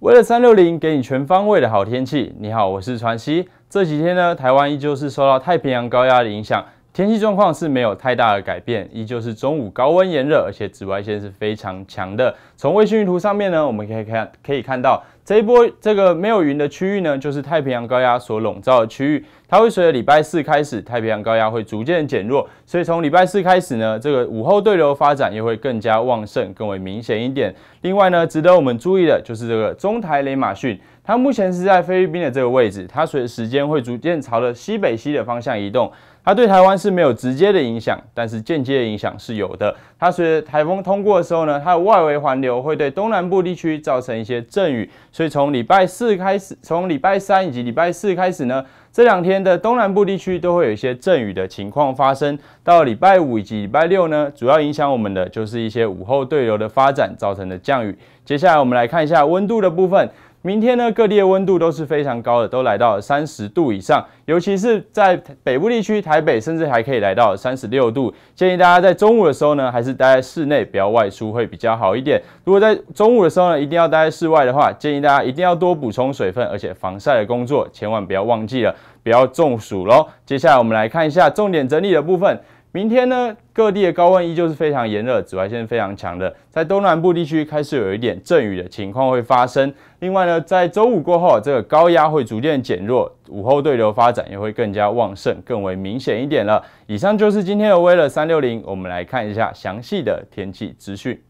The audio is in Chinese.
为了三六零，给你全方位的好天气。你好，我是川西。这几天呢，台湾依旧是受到太平洋高压的影响，天气状况是没有太大的改变，依旧是中午高温炎热，而且紫外线是非常强的。从卫星云图上面呢，我们可以看可以看到，这一波这个没有云的区域呢，就是太平洋高压所笼罩的区域。它会随着礼拜四开始，太平洋高压会逐渐减弱，所以从礼拜四开始呢，这个午后对流发展又会更加旺盛，更为明显一点。另外呢，值得我们注意的就是这个中台雷马逊，它目前是在菲律宾的这个位置，它随着时间会逐渐朝着西北西的方向移动。它对台湾是没有直接的影响，但是间接的影响是有的。它随着台风通过的时候呢，它的外围环流会对东南部地区造成一些阵雨，所以从礼拜四开始，从礼拜三以及礼拜四开始呢。这两天的东南部地区都会有一些阵雨的情况发生。到礼拜五以及礼拜六呢，主要影响我们的就是一些午后对流的发展造成的降雨。接下来我们来看一下温度的部分。明天呢，各地的温度都是非常高的，都来到三十度以上，尤其是在北部地区，台北甚至还可以来到三十六度。建议大家在中午的时候呢，还是待在室内，不要外出会比较好一点。如果在中午的时候呢，一定要待在室外的话，建议大家一定要多补充水分，而且防晒的工作千万不要忘记了，不要中暑喽。接下来我们来看一下重点整理的部分。明天呢，各地的高温依旧是非常炎热，紫外线非常强的。在东南部地区开始有一点阵雨的情况会发生。另外呢，在周五过后，这个高压会逐渐减弱，午后对流发展也会更加旺盛，更为明显一点了。以上就是今天的威乐三六零，我们来看一下详细的天气资讯。